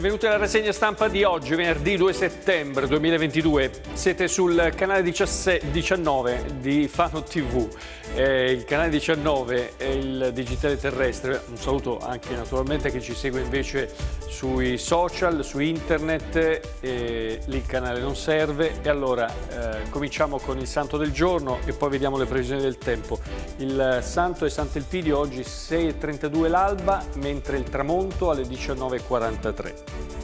Benvenuti alla rassegna stampa di oggi, venerdì 2 settembre 2022. Siete sul canale 19 di Fano TV. Eh, il canale 19 è il digitale terrestre, un saluto anche naturalmente a chi ci segue invece sui social, su internet, eh, lì il canale non serve e allora eh, cominciamo con il santo del giorno e poi vediamo le previsioni del tempo. Il santo è Sant'Elpidio oggi 6.32 l'alba mentre il tramonto alle 19.43.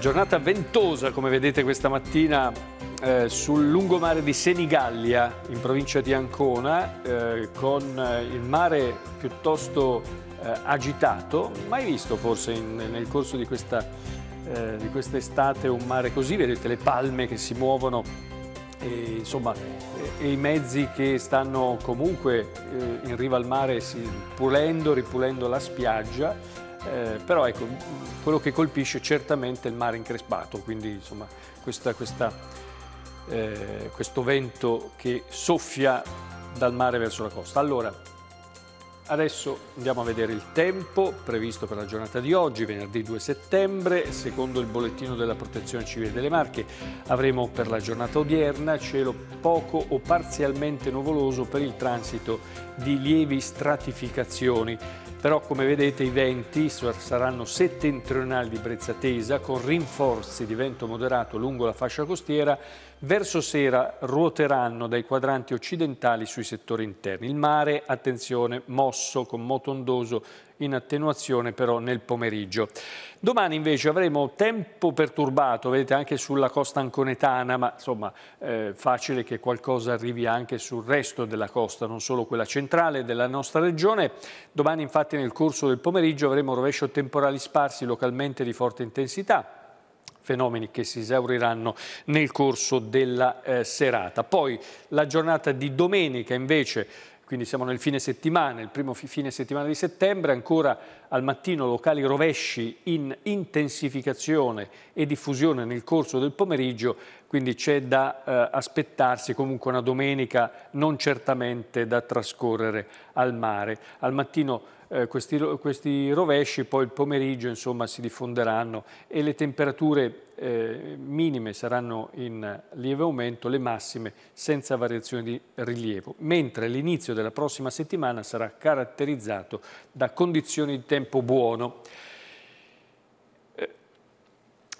Giornata ventosa come vedete questa mattina eh, sul lungomare di Senigallia in provincia di Ancona eh, con eh, il mare piuttosto eh, agitato, mai visto forse in, nel corso di questa eh, estate un mare così, vedete le palme che si muovono e, insomma, e i mezzi che stanno comunque eh, in riva al mare si, pulendo, ripulendo la spiaggia eh, però ecco, quello che colpisce certamente è il mare increspato, quindi insomma questa, questa, eh, questo vento che soffia dal mare verso la costa. Allora, adesso andiamo a vedere il tempo previsto per la giornata di oggi, venerdì 2 settembre, secondo il bollettino della Protezione Civile delle Marche avremo per la giornata odierna cielo poco o parzialmente nuvoloso per il transito di lievi stratificazioni però come vedete i venti saranno settentrionali di brezza tesa con rinforzi di vento moderato lungo la fascia costiera verso sera ruoteranno dai quadranti occidentali sui settori interni. Il mare, attenzione, mosso con moto ondoso in attenuazione però nel pomeriggio. Domani invece avremo tempo perturbato, vedete anche sulla costa anconetana, ma insomma eh, facile che qualcosa arrivi anche sul resto della costa, non solo quella centrale della nostra regione. Domani infatti nel corso del pomeriggio avremo rovescio temporali sparsi localmente di forte intensità, fenomeni che si esauriranno nel corso della eh, serata. Poi la giornata di domenica invece quindi siamo nel fine settimana, il primo fine settimana di settembre, ancora al mattino locali rovesci in intensificazione e diffusione nel corso del pomeriggio, quindi c'è da eh, aspettarsi comunque una domenica non certamente da trascorrere al mare. Al mattino eh, questi, questi, rovesci poi il pomeriggio insomma, si diffonderanno e le temperature eh, minime saranno in lieve aumento, le massime senza variazioni di rilievo, mentre l'inizio della prossima settimana sarà caratterizzato da condizioni di tempo buono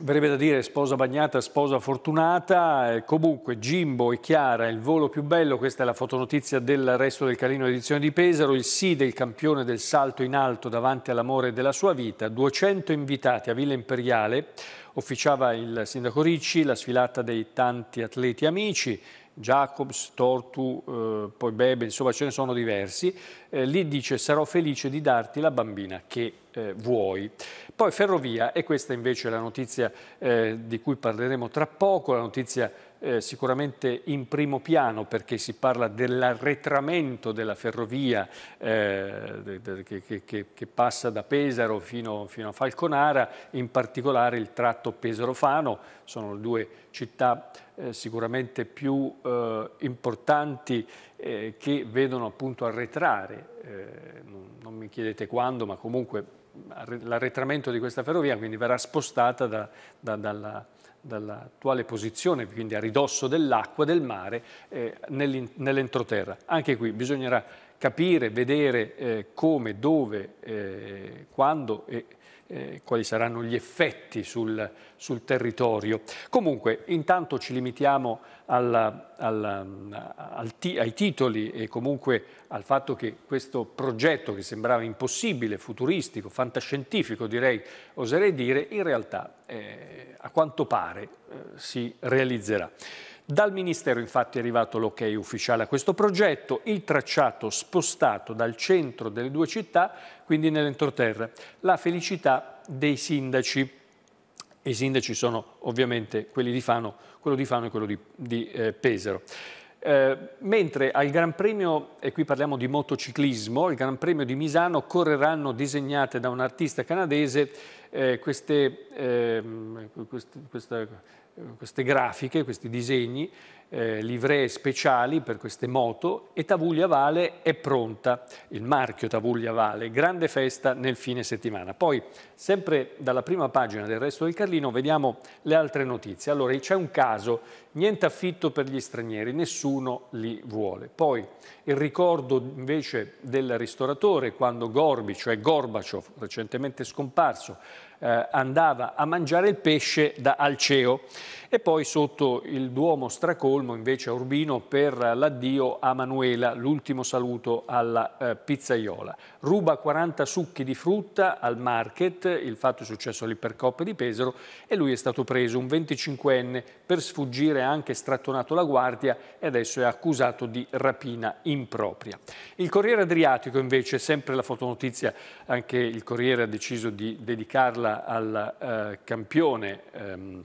verrebbe da dire sposa bagnata, sposa fortunata, eh, comunque Gimbo e Chiara, il volo più bello, questa è la fotonotizia del resto del Carlino edizione di Pesaro, il sì del campione del salto in alto davanti all'amore della sua vita, 200 invitati a Villa Imperiale, officiava il sindaco Ricci, la sfilata dei tanti atleti amici, Jacobs, Tortu, eh, poi Bebe, insomma ce ne sono diversi, eh, lì dice sarò felice di darti la bambina che eh, vuoi. Poi ferrovia, e questa invece è la notizia eh, di cui parleremo tra poco, la notizia eh, sicuramente in primo piano perché si parla dell'arretramento della ferrovia eh, de, che, che, che, passa da Pesaro fino, fino a Falconara, in particolare il tratto Pesaro-Fano, sono due città eh, sicuramente più eh, importanti che vedono appunto arretrare, non, non mi chiedete quando, ma comunque l'arretramento di questa ferrovia, quindi verrà spostata da, da, dalla, dall'attuale posizione, quindi a ridosso dell'acqua, del mare, eh, nell'entroterra. Anche qui bisognerà capire, vedere eh, come, dove, eh, quando e eh, quali saranno gli effetti sul, sul, territorio. Comunque, intanto ci limitiamo alla, alla, al ai titoli e comunque al fatto che questo progetto che sembrava impossibile, futuristico, fantascientifico direi, oserei dire, in realtà eh, a quanto pare eh, si realizzerà. Dal Ministero infatti è arrivato l'ok ufficiale a questo progetto, il tracciato spostato dal centro delle due città, quindi nell'entroterra. La felicità dei sindaci. I sindaci sono ovviamente quelli di Fano, quello di Fano e quello di, di eh, Pesaro. Eh, mentre al Gran Premio, e qui parliamo di motociclismo, al Gran Premio di Misano correranno disegnate da un artista canadese eh, queste, ehm, queste, questa queste grafiche, questi disegni, eh, livree speciali per queste moto e Tavuglia Vale è pronta, il marchio Tavuglia Vale, grande festa nel fine settimana. Poi, sempre dalla prima pagina del resto del Carlino, vediamo le altre notizie. Allora, c'è un caso, niente affitto per gli stranieri, nessuno li vuole. Poi, il ricordo invece del ristoratore quando Gorbi, cioè Gorbaciov, recentemente scomparso, eh, andava a mangiare il pesce da Alceo e poi sotto il Duomo Stracolmo invece a Urbino per l'addio a Manuela, l'ultimo saluto alla eh, pizzaiola. Ruba 40 succhi di frutta al market, il fatto è successo all'Ipercoppa di Pesaro e lui è stato preso, un 25enne, per sfuggire anche strattonato la guardia e adesso è accusato di rapina impropria. Il Corriere Adriatico invece, sempre la fotonotizia, anche il Corriere ha deciso di dedicarla parola al eh, campione ehm,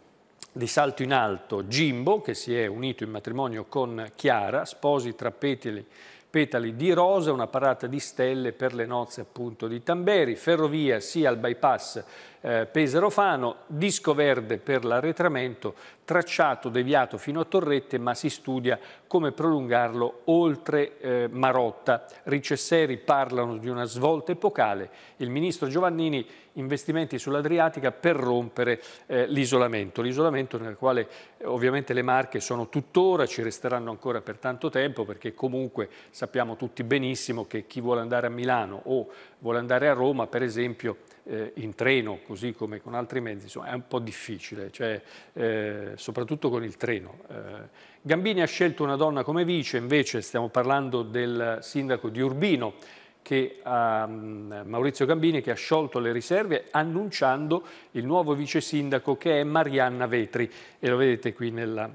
di salto in alto Gimbo, che si è unito in matrimonio con Chiara, sposi tra petali, petali di rosa, una parata di stelle per le nozze appunto di Tamberi, ferrovia sia al bypass eh, pesaro disco verde per l'arretramento, tracciato deviato fino a Torrette, ma si studia come prolungarlo oltre eh, Marotta. Ricesseri parlano di una svolta epocale, il ministro Giovannini investimenti sull'Adriatica per rompere eh, l'isolamento, l'isolamento nel quale eh, ovviamente le Marche sono tuttora, ci resteranno ancora per tanto tempo perché comunque sappiamo tutti benissimo che chi vuole andare a Milano o vuole andare a Roma per esempio eh, in treno così come con altri mezzi insomma, è un po' difficile, cioè, eh, soprattutto con il treno. Eh, Gambini ha scelto una donna come vice, invece stiamo parlando del sindaco di Urbino, che ha, ehm, Maurizio Gambini che ha sciolto le riserve annunciando il nuovo vice sindaco che è Marianna Vetri e lo vedete qui, nella,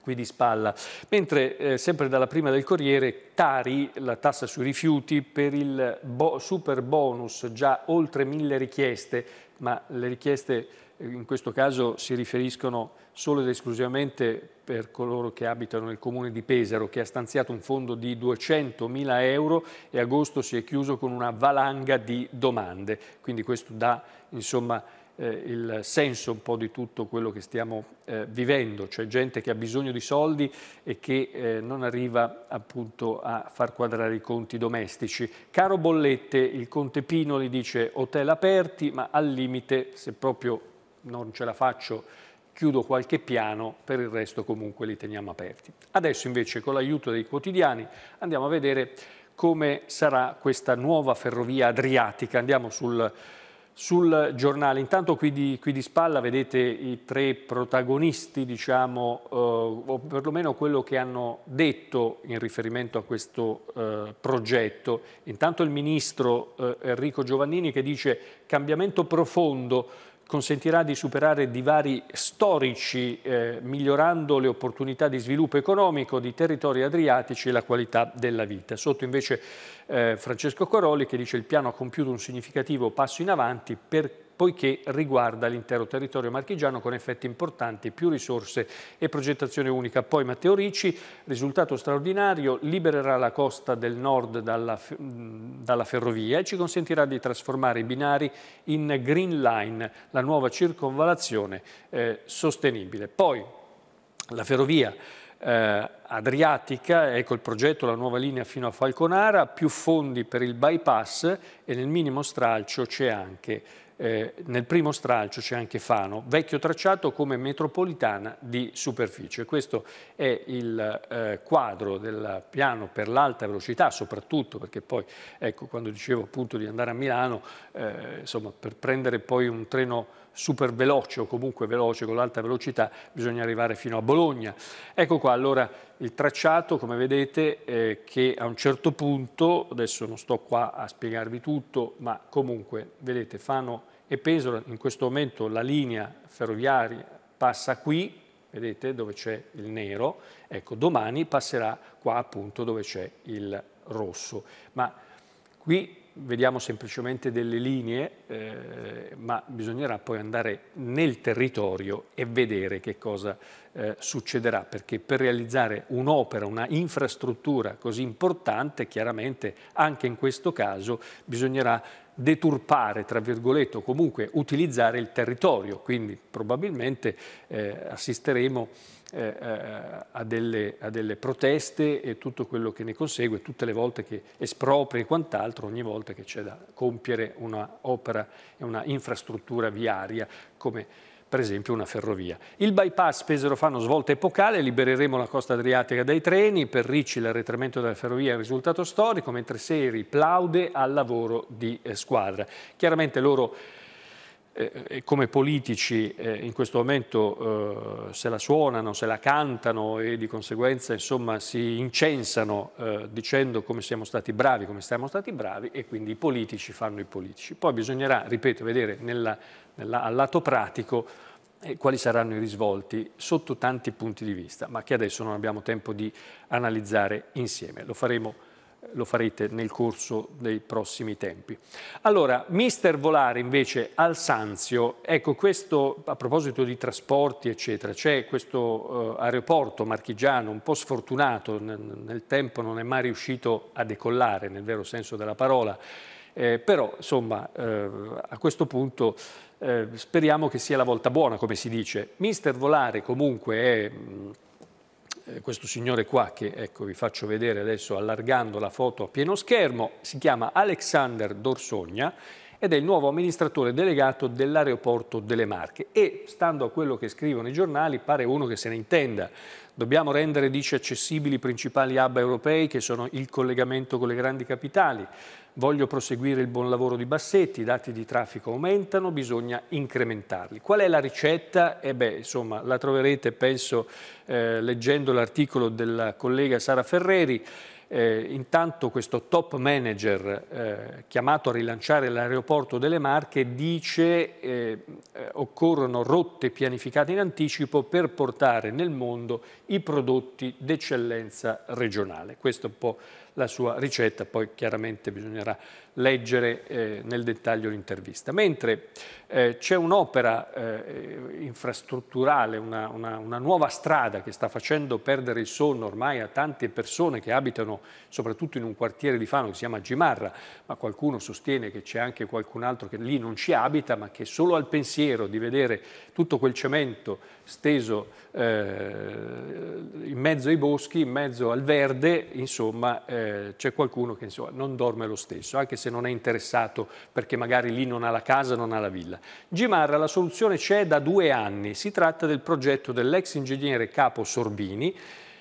qui di spalla. Mentre eh, sempre dalla prima del Corriere, Tari, la tassa sui rifiuti per il bo super bonus, già oltre mille richieste, ma le richieste eh, in questo caso si riferiscono solo ed esclusivamente per coloro che abitano nel comune di Pesaro che ha stanziato un fondo di 200.000 euro e agosto si è chiuso con una valanga di domande. Quindi questo dà insomma, eh, il senso un po' di tutto quello che stiamo eh, vivendo. C'è gente che ha bisogno di soldi e che eh, non arriva appunto a far quadrare i conti domestici. Caro Bollette, il Conte Pino Pinoli dice hotel aperti ma al limite se proprio non ce la faccio chiudo qualche piano, per il resto comunque li teniamo aperti. Adesso invece con l'aiuto dei quotidiani andiamo a vedere come sarà questa nuova ferrovia adriatica. Andiamo sul, sul giornale. Intanto qui di, qui di, spalla vedete i tre protagonisti, diciamo, eh, o perlomeno quello che hanno detto in riferimento a questo eh, progetto. Intanto il ministro eh, Enrico Giovannini che dice cambiamento profondo consentirà di superare divari storici, eh, migliorando le opportunità di sviluppo economico di territori adriatici e la qualità della vita. Sotto invece eh, Francesco Corolli che dice il piano ha compiuto un significativo passo in avanti per, poiché riguarda l'intero territorio marchigiano con effetti importanti, più risorse e progettazione unica. Poi Matteo Ricci, risultato straordinario, libererà la costa del nord dalla, dalla ferrovia e ci consentirà di trasformare i binari in Green Line, la nuova circonvalazione eh, sostenibile. Poi la ferrovia eh, adriatica, ecco il progetto, la nuova linea fino a Falconara, più fondi per il bypass e nel minimo stralcio c'è anche, eh, nel primo stralcio c'è anche Fano, vecchio tracciato come metropolitana di superficie. Questo è il eh, quadro del piano per l'alta velocità, soprattutto perché poi, ecco, quando dicevo appunto di andare a Milano, eh, insomma, per prendere poi un treno super veloce o comunque veloce con l'alta velocità, bisogna arrivare fino a Bologna. Ecco qua allora il tracciato, come vedete, eh, che a un certo punto, adesso non sto qua a spiegarvi tutto, ma comunque, vedete, Fano e Pesaro, in questo momento la linea ferroviaria passa qui, vedete dove c'è il nero, ecco domani passerà qua appunto dove c'è il rosso. Ma qui vediamo semplicemente delle linee, eh, ma bisognerà poi andare nel territorio e vedere che cosa eh, succederà, perché per realizzare un'opera, una infrastruttura così importante, chiaramente anche in questo caso bisognerà deturpare, tra virgolette, o comunque utilizzare il territorio, quindi probabilmente eh, assisteremo eh, eh, a, delle, a, delle, proteste e tutto quello che ne consegue, tutte le volte che espropri e quant'altro, ogni volta che c'è da compiere un'opera e una infrastruttura viaria come per esempio una ferrovia. Il bypass pesero fa svolta epocale, libereremo la costa adriatica dai treni, per Ricci l'arretramento della ferrovia è un risultato storico, mentre Seri plaude al lavoro di eh, squadra. Chiaramente loro eh, come politici eh, in questo momento eh, se la suonano, se la cantano e di conseguenza insomma, si incensano eh, dicendo come siamo stati bravi, come siamo stati bravi e quindi i politici fanno i politici. Poi bisognerà, ripeto, vedere nella, nella, al lato pratico eh, quali saranno i risvolti sotto tanti punti di vista, ma che adesso non abbiamo tempo di analizzare insieme. Lo faremo lo farete nel corso dei prossimi tempi. Allora, mister Volare invece al Sanzio, ecco questo a proposito di trasporti eccetera, c'è questo eh, aeroporto marchigiano un po' sfortunato, nel, nel tempo non è mai riuscito a decollare nel vero senso della parola, eh, però insomma eh, a questo punto eh, speriamo che sia la volta buona come si dice. Mister Volare comunque è... Mh, eh, questo signore qua, che ecco, vi faccio vedere adesso allargando la foto a pieno schermo, si chiama Alexander Dorsogna ed è il nuovo amministratore delegato dell'aeroporto delle Marche e, stando a quello che scrivono i giornali, pare uno che se ne intenda Dobbiamo rendere, dice, accessibili i principali hub europei che sono il collegamento con le grandi capitali. Voglio proseguire il buon lavoro di Bassetti, i dati di traffico aumentano, bisogna incrementarli. Qual è la ricetta? Eh beh, insomma, la troverete, penso, eh, leggendo l'articolo della collega Sara Ferreri. Eh, intanto questo top manager eh, chiamato a rilanciare l'aeroporto delle Marche dice eh, eh, occorrono rotte pianificate in anticipo per portare nel mondo i prodotti d'eccellenza regionale. Questo è un po' la sua ricetta, poi chiaramente bisognerà leggere eh, nel dettaglio l'intervista. Mentre eh, c'è un'opera eh, infrastrutturale, una, una, una, nuova strada che sta facendo perdere il sonno ormai a tante persone che abitano soprattutto in un quartiere di Fano che si chiama Gimarra, ma qualcuno sostiene che c'è anche qualcun altro che lì non ci abita, ma che solo al pensiero di vedere tutto quel cemento steso eh, mezzo ai boschi, in mezzo al verde, insomma eh, c'è qualcuno che insomma, non dorme lo stesso, anche se non è interessato perché magari lì non ha la casa, non ha la villa. Gimarra, la soluzione c'è da due anni, si tratta del progetto dell'ex ingegnere capo Sorbini,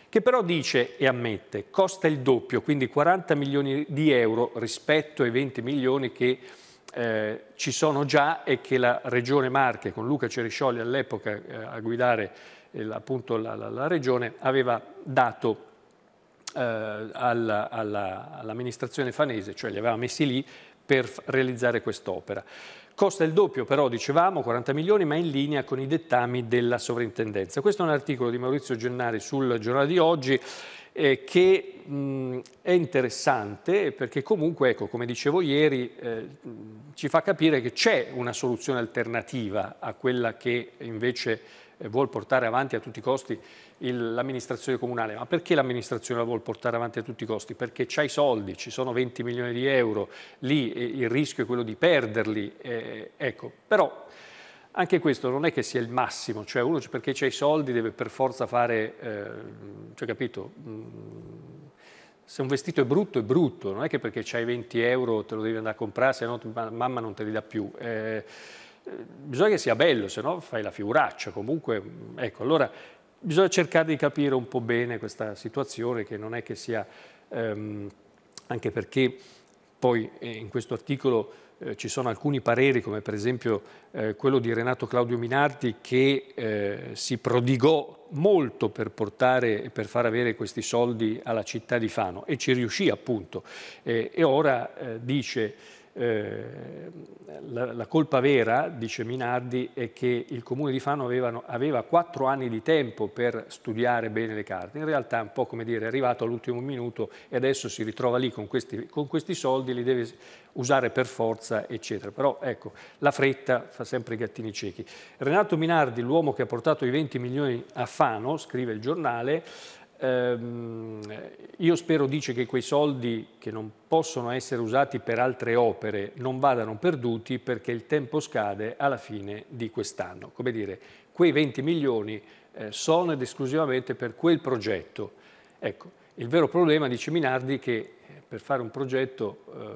che però dice e ammette costa il doppio, quindi 40 milioni di euro rispetto ai 20 milioni che eh, ci sono già e che la Regione Marche, con Luca Ceriscioli all'epoca eh, a guidare appunto la, la, la, regione aveva dato eh, all'amministrazione fanese, cioè li aveva messi lì per realizzare quest'opera. Costa il doppio però, dicevamo, 40 milioni, ma in linea con i dettami della sovrintendenza. Questo è un articolo di Maurizio Gennari sul giornale di oggi eh, che mh, è interessante perché comunque, ecco, come dicevo ieri, eh, ci fa capire che c'è una soluzione alternativa a quella che invece vuol portare avanti a tutti i costi l'amministrazione comunale. Ma perché l'amministrazione la vuole portare avanti a tutti i costi? Perché c'ha i soldi, ci sono 20 milioni di euro, lì eh, il rischio è quello di perderli. Eh, ecco, però anche questo non è che sia il massimo, cioè uno perché c'è i soldi deve per forza fare, eh, cioè capito, mm, se un vestito è brutto è brutto, non è che perché c'hai 20 euro te lo devi andare a comprare, se no mamma non te li dà più. Eh, bisogna che sia bello, se no fai la figuraccia. Comunque, ecco, allora bisogna cercare di capire un po' bene questa situazione che non è che sia, ehm, anche perché poi eh, in questo articolo eh, ci sono alcuni pareri, come per esempio eh, quello di Renato Claudio Minardi, che eh, si prodigò molto per portare e per far avere questi soldi alla città di Fano e ci riuscì appunto. Eh, e ora eh, dice Ehm, la, la, colpa vera, dice Minardi, è che il comune di Fano avevano, aveva quattro anni di tempo per studiare bene le carte. In realtà è un po' come dire, è arrivato all'ultimo minuto e adesso si ritrova lì con questi, con questi soldi, li deve usare per forza, eccetera. Però ecco, la fretta fa sempre i gattini ciechi. Renato Minardi, l'uomo che ha portato i 20 milioni a Fano, scrive il giornale, Ehm, io spero dice che quei soldi che non possono essere usati per altre opere non vadano perduti perché il tempo scade alla fine di quest'anno. Come dire, quei 20 milioni eh, sono ed esclusivamente per quel progetto. Ecco, il vero problema, dice Minardi, è che eh, per fare un progetto eh,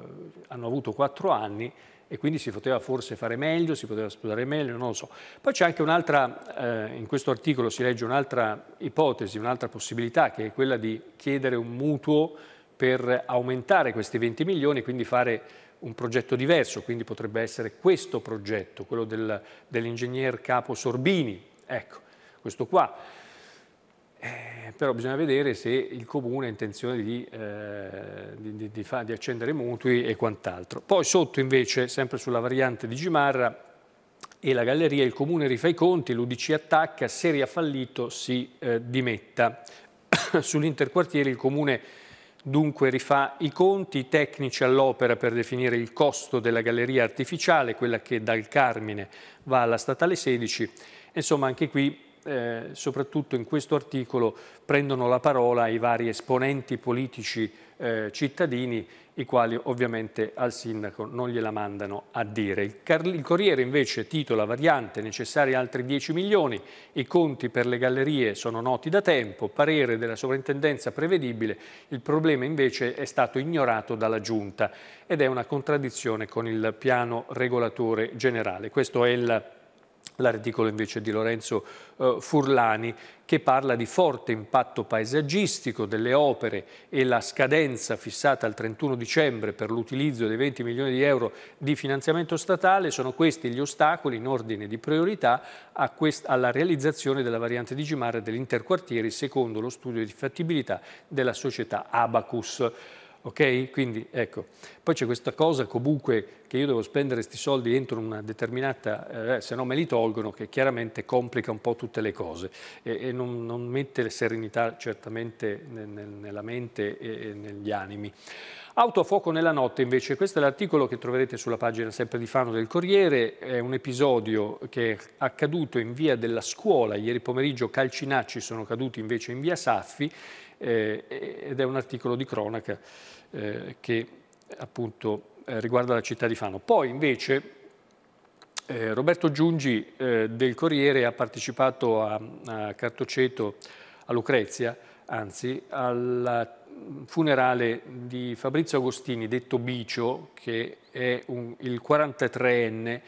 hanno avuto quattro anni e quindi si poteva forse fare meglio, si poteva studiare meglio, non lo so. Poi c'è anche un'altra, eh, in questo articolo si legge un'altra ipotesi, un'altra possibilità che è quella di chiedere un mutuo per aumentare questi 20 milioni e quindi fare un progetto diverso, quindi potrebbe essere questo progetto, quello del, dell'ingegner capo Sorbini, ecco, questo qua. Eh, però bisogna vedere se il comune ha intenzione di, eh, di, di, fa, di accendere mutui e quant'altro. Poi sotto invece, sempre sulla variante di Gimarra, e la galleria, il comune rifà i conti, l'Udc attacca, se fallito si eh, dimetta. Sull'interquartiere il comune dunque rifà i conti, i tecnici all'opera per definire il costo della galleria artificiale, quella che dal Carmine va alla Statale 16. Insomma anche qui eh, soprattutto in questo articolo prendono la parola i vari esponenti politici eh, cittadini, i quali ovviamente al sindaco non gliela mandano a dire. Il, il Corriere invece titola variante, necessari altri 10 milioni, i conti per le gallerie sono noti da tempo, parere della sovrintendenza prevedibile, il problema invece è stato ignorato dalla Giunta ed è una contraddizione con il piano regolatore generale. Questo è il L'articolo invece di Lorenzo eh, Furlani che parla di forte impatto paesaggistico delle opere e la scadenza fissata al 31 dicembre per l'utilizzo dei 20 milioni di euro di finanziamento statale sono questi gli ostacoli in ordine di priorità alla realizzazione della variante di Gimara dell'interquartieri secondo lo studio di fattibilità della società Abacus. Ok? Quindi ecco, poi c'è questa cosa comunque che io devo spendere questi soldi entro una determinata, eh, eh, se no me li tolgono, che chiaramente complica un po' tutte le cose e, e non, non, mette serenità certamente nel, nel, nella mente e, e, negli animi. Auto a fuoco nella notte invece, questo è l'articolo che troverete sulla pagina sempre di Fano del Corriere, è un episodio che è accaduto in via della scuola, ieri pomeriggio calcinacci sono caduti invece in via Saffi eh, ed è un articolo di cronaca eh, che appunto eh, riguarda la città di Fano. Poi invece eh, Roberto Giungi eh, del Corriere ha partecipato a, a Cartoceto a Lucrezia, anzi al funerale di Fabrizio Agostini, detto Bicio, che è un, il 43enne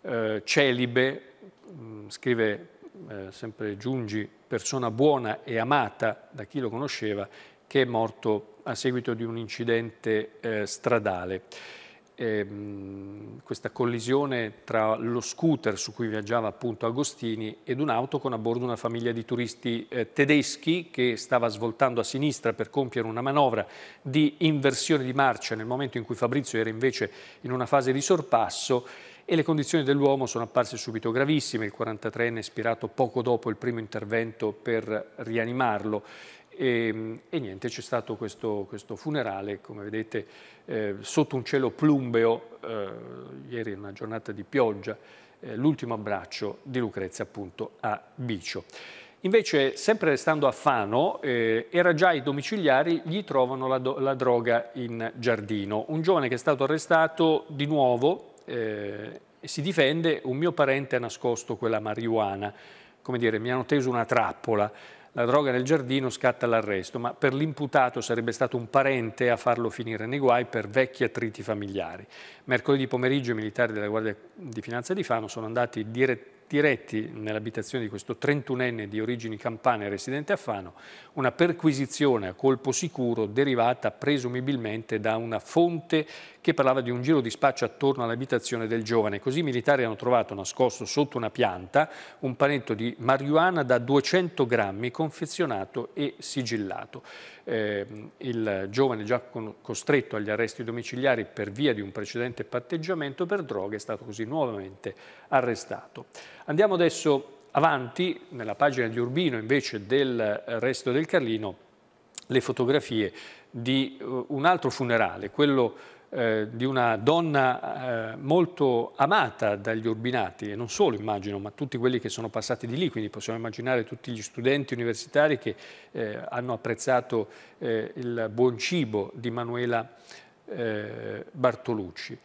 eh, celibe, mh, mm, scrive eh, sempre Giungi persona buona e amata da chi lo conosceva, che è morto a seguito di un incidente eh, stradale. E, ehm, mh, questa collisione tra lo scooter su cui viaggiava appunto Agostini ed un'auto con a bordo una famiglia di turisti eh, tedeschi che stava svoltando a sinistra per compiere una manovra di inversione di marcia nel momento in cui Fabrizio era invece in una fase di sorpasso e le condizioni dell'uomo sono apparse subito gravissime, il 43enne è ispirato poco dopo il primo intervento per rianimarlo e, ehm, e niente, c'è stato questo, questo, funerale, come vedete, eh, sotto un cielo plumbeo, eh, ieri è una giornata di pioggia, eh, l'ultimo abbraccio di Lucrezia appunto a Bicio. Invece, sempre restando a Fano, eh, era già ai domiciliari, gli trovano la, la droga in giardino. Un giovane che è stato arrestato di nuovo eh, si difende, un mio parente ha nascosto quella marijuana, come dire, mi hanno teso una trappola, la droga nel giardino scatta l'arresto, ma per l'imputato sarebbe stato un parente a farlo finire nei guai per vecchi attriti familiari. Mercoledì pomeriggio i militari della Guardia di Finanza di Fano sono andati direttamente diretti nell'abitazione di questo 31enne di origini campane residente a Fano, una perquisizione a colpo sicuro derivata presumibilmente da una fonte che parlava di un giro di spaccio attorno all'abitazione del giovane. Così i militari hanno trovato nascosto sotto una pianta un panetto di marijuana da 200 grammi confezionato e sigillato eh, il giovane già con, costretto agli arresti domiciliari per via di un precedente patteggiamento per droga è stato così nuovamente arrestato. Andiamo adesso avanti, nella pagina di Urbino invece del resto del Carlino, le fotografie di eh, un altro funerale, quello eh, di una donna eh, molto amata dagli urbinati e non solo immagino, ma tutti quelli che sono passati di lì, quindi possiamo immaginare tutti gli studenti universitari che eh, hanno apprezzato eh, il buon cibo di Manuela eh, Bartolucci.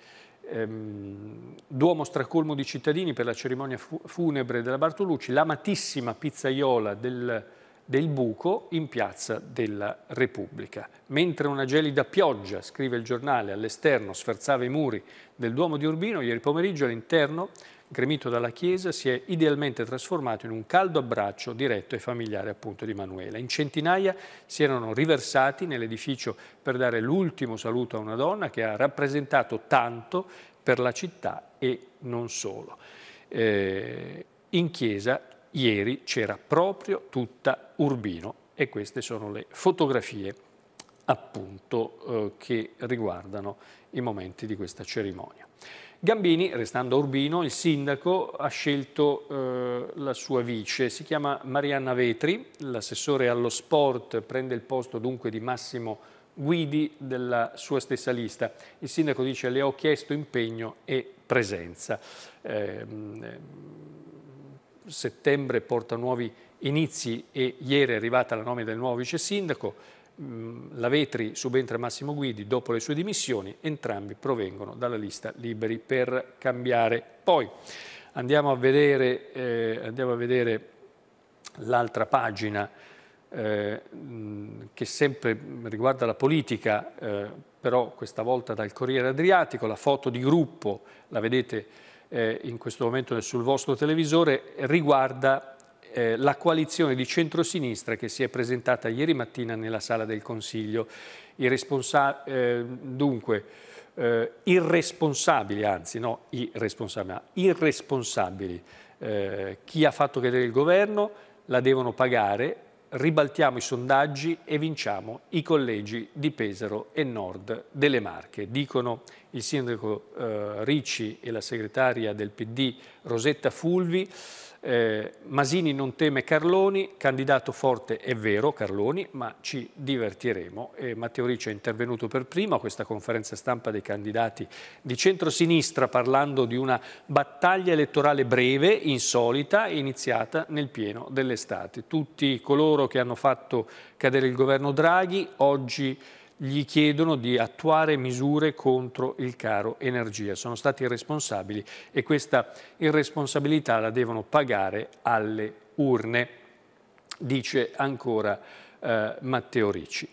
Ehm, Duomo stracolmo di cittadini per la cerimonia funebre della Bartolucci, l'amatissima pizzaiola del del buco in piazza della Repubblica. Mentre una gelida pioggia, scrive il giornale, all'esterno sferzava i muri del Duomo di Urbino, ieri pomeriggio all'interno, gremito dalla chiesa, si è idealmente trasformato in un caldo abbraccio diretto e familiare appunto di Manuela. In centinaia si erano riversati nell'edificio per dare l'ultimo saluto a una donna che ha rappresentato tanto per la città e non solo. Eh, in chiesa ieri c'era proprio tutta Urbino e queste sono le fotografie appunto eh, che riguardano i momenti di questa cerimonia. Gambini, restando a Urbino, il sindaco ha scelto eh, la sua vice, si chiama Marianna Vetri, l'assessore allo sport prende il posto dunque di Massimo Guidi della sua stessa lista. Il sindaco dice le ho chiesto impegno e presenza. Eh, settembre porta nuovi inizi e ieri è arrivata la nomina del nuovo vice sindaco, mm, la Vetri subentra Massimo Guidi dopo le sue dimissioni, entrambi provengono dalla lista Liberi per cambiare. Poi andiamo a vedere, eh, vedere l'altra pagina eh, mm, che sempre riguarda la politica, eh, però questa volta dal Corriere Adriatico, la foto di gruppo, la vedete eh, in questo momento sul vostro televisore riguarda eh, la coalizione di centrosinistra che si è presentata ieri mattina nella sala del Consiglio. I responsabili, eh, dunque, eh, irresponsabili, anzi no, irresponsabili, irresponsabili. Eh, chi ha fatto cadere il governo la devono pagare ribaltiamo i sondaggi e vinciamo i collegi di Pesaro e Nord delle Marche, dicono il sindaco eh, Ricci e la segretaria del PD Rosetta Fulvi. Eh, Masini non teme Carloni, candidato forte è vero Carloni, ma ci divertiremo. Eh, Matteo Ricci è intervenuto per primo a questa conferenza stampa dei candidati di centrosinistra parlando di una battaglia elettorale breve, insolita, iniziata nel pieno dell'estate. Tutti coloro che hanno fatto cadere il governo Draghi oggi gli chiedono di attuare misure contro il caro energia. Sono stati irresponsabili e questa irresponsabilità la devono pagare alle urne, dice ancora eh, Matteo Ricci.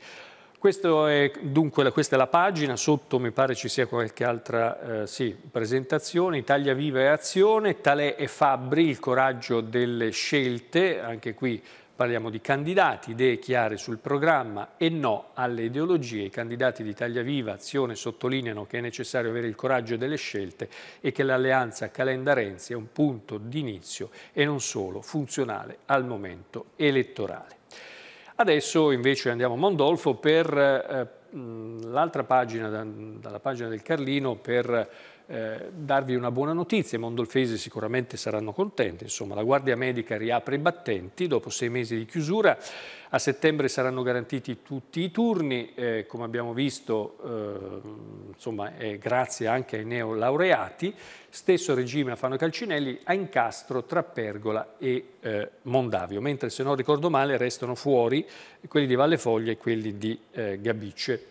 È, dunque, questa è la pagina, sotto mi pare ci sia qualche altra eh, sì, presentazione, Italia Viva e Azione, Talè e Fabbri, il coraggio delle scelte, anche qui Parliamo di candidati, idee chiare sul programma e no alle ideologie. I candidati di Italia Viva Azione sottolineano che è necessario avere il coraggio delle scelte e che l'alleanza Calenda-Renzi è un punto d'inizio e non solo funzionale al momento elettorale. Adesso invece andiamo a Mondolfo per eh, l'altra pagina, dalla pagina del Carlino, per eh, darvi una buona notizia, i mondolfesi sicuramente saranno contenti, insomma la Guardia Medica riapre i battenti dopo sei mesi di chiusura, a settembre saranno garantiti tutti i turni, eh, come abbiamo visto eh, insomma, grazie anche ai neolaureati, stesso regime a Fano Calcinelli, a Incastro, tra Pergola e eh, Mondavio, mentre se non ricordo male restano fuori quelli di Valle Foglia e quelli di eh, Gabicce.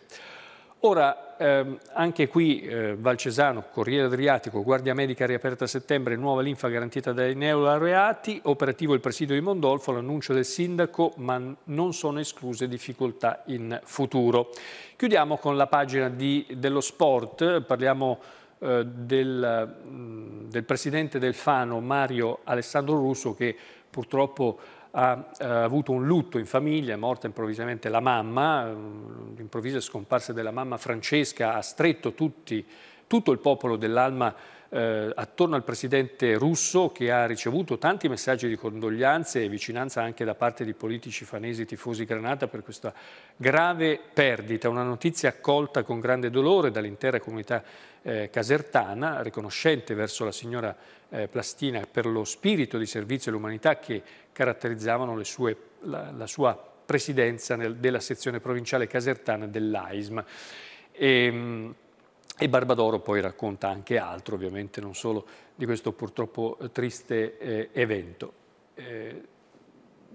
Ora, ehm, anche qui eh, Valcesano, Corriere Adriatico, Guardia Medica riaperta a settembre, nuova linfa garantita dai neolaureati, operativo il presidio di Mondolfo, l'annuncio del sindaco, ma non sono escluse difficoltà in futuro. Chiudiamo con la pagina di, dello sport, parliamo eh, del, del presidente del Fano, Mario Alessandro Russo, che purtroppo ha eh, avuto un lutto in famiglia, è morta improvvisamente la mamma, mm, l'improvvisa scomparsa della mamma Francesca ha stretto tutti, tutto il popolo dell'Alma eh, attorno al presidente russo che ha ricevuto tanti messaggi di condoglianze e vicinanza anche da parte di politici fanesi, tifosi Granata per questa grave perdita, una notizia accolta con grande dolore dall'intera comunità eh, casertana, riconoscente verso la signora eh, Plastina per lo spirito di servizio all'umanità che caratterizzavano sue, la, la, sua presidenza nel, della sezione provinciale casertana dell'AISM. E, ehm, e Barbadoro poi racconta anche altro, ovviamente, non solo di questo purtroppo eh, triste eh, evento. Eh,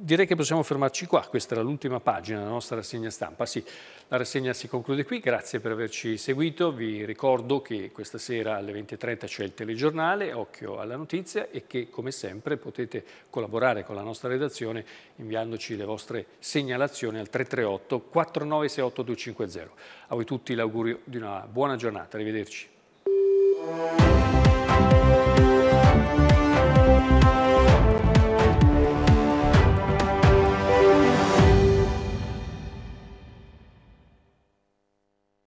direi che possiamo fermarci qua, questa era l'ultima pagina della nostra rassegna stampa. Sì, la rassegna si conclude qui, grazie per averci seguito, vi ricordo che questa sera alle 20.30 c'è il telegiornale, occhio alla notizia e che come sempre potete collaborare con la nostra redazione inviandoci le vostre segnalazioni al 338 4968 250. A voi tutti l'augurio di una buona giornata, arrivederci.